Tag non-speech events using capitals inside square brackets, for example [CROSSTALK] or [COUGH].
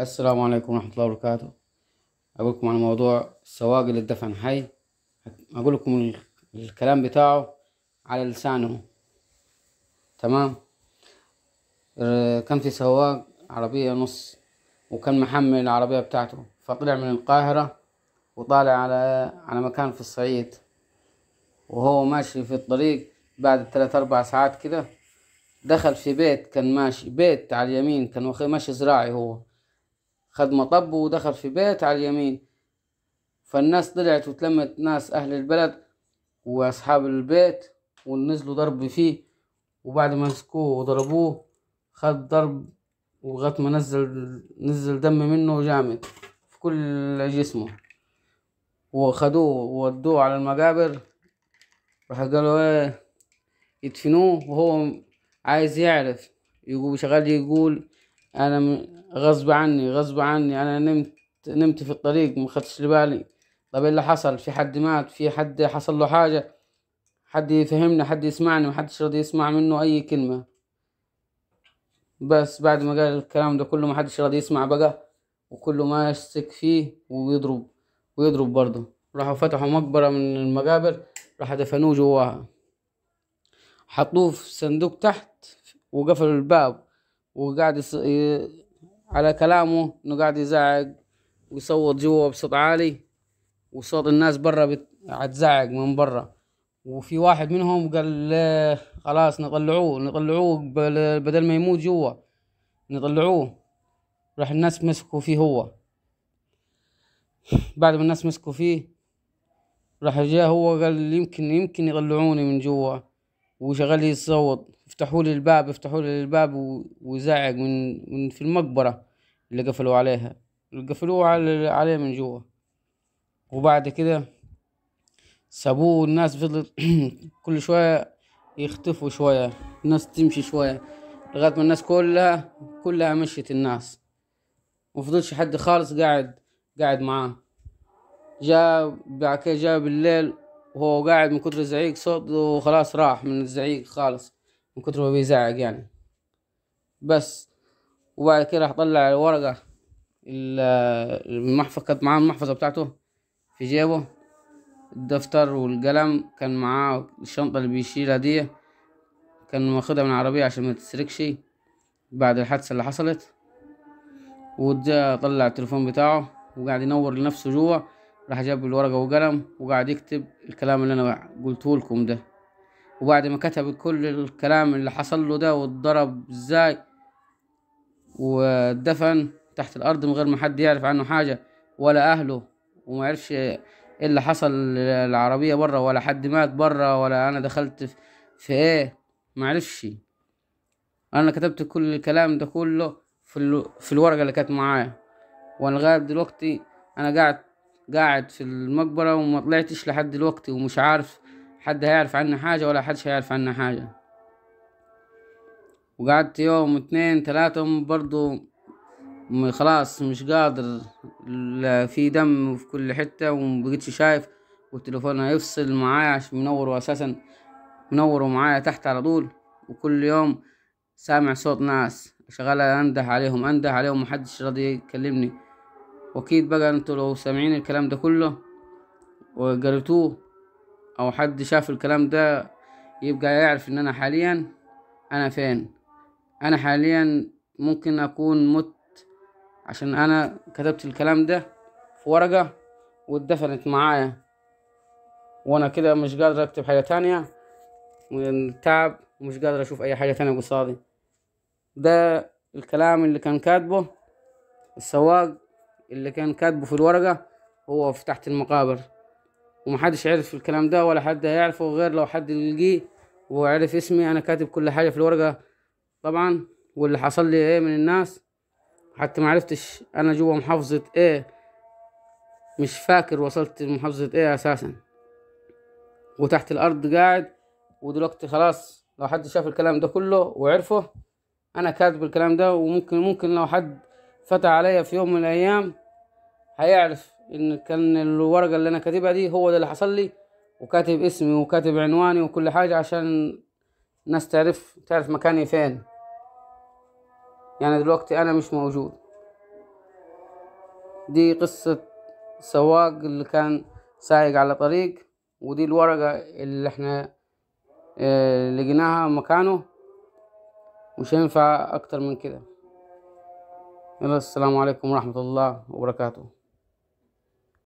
السلام عليكم ورحمة الله وبركاته أقول لكم عن موضوع اللي دفن حي أقول لكم الكلام بتاعه على لسانه تمام كان في سواق عربية نص وكان محمل العربية بتاعته فطلع من القاهرة وطالع على على مكان في الصعيد وهو ماشي في الطريق بعد ثلاث أربع ساعات كده دخل في بيت كان ماشي بيت على اليمين كان ماشي زراعي هو خد مطب ودخل في بيت على اليمين فالناس طلعت وتلمت ناس أهل البلد وأصحاب البيت ونزلوا ضرب فيه وبعد ما مسكوه وضربوه خد ضرب وغط ما نزل نزل دم منه جامد في كل جسمه وخدوه وودوه على المقابر راح قالوا ايه يدفنوه وهو عايز يعرف يقول شغال يقول انا غصب عني غصب عني انا نمت نمت في الطريق ما خدتش لبالي طب إيه اللي حصل في حد مات في حد حصل له حاجه حد يفهمني حد يسمعني محدش راضي يسمع منه اي كلمه بس بعد ما قال الكلام ده كله محدش راضي يسمع بقى وكله ما يشتك فيه ويضرب ويضرب برضه راحوا فتحوا مقبره من المقابر راح دفنوه جواها حطوه في صندوق تحت وقفلوا الباب وقعد يص... على كلامه انه قاعد يزعق ويصوت جوا بصوت عالي وصوت الناس برا عتزعق من برا وفي واحد منهم قال خلاص نطلعوه نطلعوه بدل ما يموت جوا نطلعوه راح الناس مسكوا فيه هو بعد ما الناس مسكوا فيه راح جاء هو قال يمكن يمكن يطلعوني من جوا وشغال يصوت افتحوا لي الباب افتحوا لي الباب وزعق من من في المقبرة اللي قفلوا عليها قفلوه على عليه من جوا وبعد كده سابوه الناس فضلت [CLEARS THROAT] كل شوية يختفوا شوية الناس تمشي شوية لغاية ما الناس كلها كلها مشيت الناس مفضلش حد خالص قاعد قاعد معاه جاء بعد كده جاء بالليل وهو قاعد من كتر الزعيق صوته خلاص راح من الزعيق خالص من كتر ما بيزعق يعني بس وبعد كده راح طلع الورقة المحفظة كانت معاه المحفظة بتاعته في جيبه الدفتر والقلم كان معاه الشنطة اللي بيشيلها دي كان واخدها من العربية عشان ما تسرقش بعد الحادثة اللي حصلت وده طلع التليفون بتاعه وقاعد ينور لنفسه جوا راح جاب الورقة وقلم وقاعد يكتب الكلام اللي انا قلته لكم ده وبعد ما كتب كل الكلام اللي حصل له ده واتضرب ازاي ودفن تحت الارض من غير ما حد يعرف عنه حاجه ولا اهله وما عرفش ايه اللي حصل للعربية بره ولا حد مات بره ولا انا دخلت في, في ايه ما عرفش انا كتبت كل الكلام ده كله في, ال... في الورقه اللي كانت معايا وانا لغايه دلوقتي انا قاعد قاعد في المقبره وما طلعتش لحد دلوقتي ومش عارف حد هيعرف عنا حاجة ولا حدش هيعرف عنا حاجة وقعدت يوم اتنين تلاتة برضو خلاص مش قادر لا في دم في كل حتة ومبقتش شايف والتليفون هيفصل معايا عشان منوره أساسا منوره معايا تحت على طول وكل يوم سامع صوت ناس شغالة أنده عليهم أنده عليهم محدش راضي يكلمني وأكيد بقى أنتوا لو سامعين الكلام ده كله وقريتوه او حد شاف الكلام ده يبقى يعرف ان انا حاليا انا فين انا حاليا ممكن اكون مت عشان انا كتبت الكلام ده في ورقة واتدفنت معايا وانا كده مش قادر اكتب حاجة تانية من التعب ومش قادر اشوف اي حاجة تانية قصادي ده الكلام اللي كان كاتبه السواق اللي كان كاتبه في الورقة هو في تحت المقابر ومحدش عرف الكلام ده ولا حد هيعرفه غير لو حد يلقيه وعرف اسمي انا كاتب كل حاجه في الورقه طبعا واللي حصل لي ايه من الناس حتى ما عرفتش انا جوا محافظه ايه مش فاكر وصلت لمحافظه ايه اساسا وتحت الارض قاعد ودلوقتي خلاص لو حد شاف الكلام ده كله وعرفه انا كاتب الكلام ده وممكن ممكن لو حد فتح عليا في يوم من الايام هيعرف ان كان الورقه اللي انا كاتبها دي هو ده اللي حصل لي وكاتب اسمي وكاتب عنواني وكل حاجه عشان الناس تعرف تعرف مكاني فين يعني دلوقتي انا مش موجود دي قصه سواق اللي كان سايق على طريق ودي الورقه اللي احنا آه، لقيناها مكانه مش هينفع اكتر من كده يلا السلام عليكم ورحمه الله وبركاته